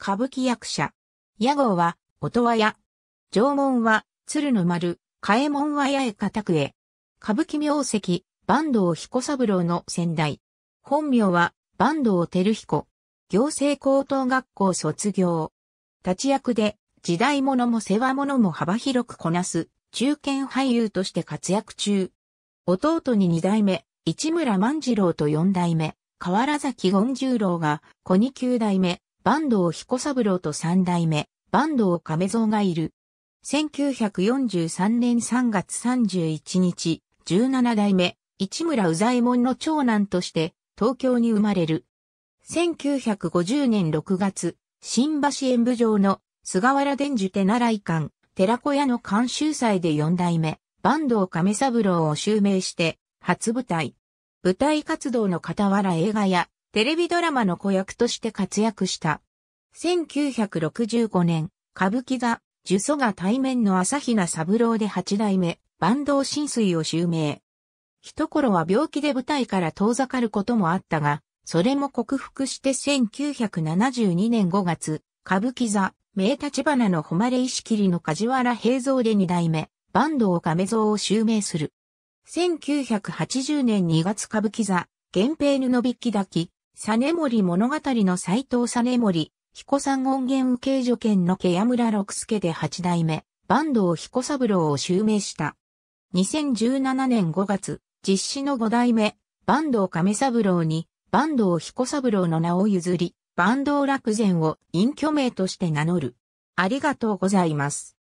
歌舞伎役者。屋号は、音羽屋。縄文は、鶴の丸、嘉右衛門は八重片へ。歌舞伎名跡、坂東彦三郎の先代。本名は、坂東照彦。行政高等学校卒業。立役で、時代物も世話物も幅広くこなす、中堅俳優として活躍中。弟に二代目、市村万次郎と四代目、河原崎権十郎が、子に九代目、坂東彦三郎と三代目、坂東亀蔵がいる。1943年3月31日、17代目、市村宇左衛門の長男として、東京に生まれる。1950年6月、新橋演舞場の菅原伝授手習い館、寺子屋の監修祭で四代目、坂東亀三郎を襲名して、初舞台。舞台活動の傍ら映画やテレビドラマの子役として活躍した。1965年、歌舞伎座、呪詛が対面の朝比奈三郎で八代目、坂東浸水を襲名。一頃は病気で舞台から遠ざかることもあったが、それも克服して1972年5月、歌舞伎座、名立花の誉れ石切りの梶原平蔵で二代目、坂東亀蔵を襲名する。1980年2月歌舞伎座、源平布引き抱き、サネモリ物語の斎藤サネモリ、彦三音源受け助けの毛屋村六助で八代目、坂東彦三郎を襲名した。2017年5月、実施の五代目、坂東亀三郎に、坂東彦三郎の名を譲り、坂東楽善を隠居名として名乗る。ありがとうございます。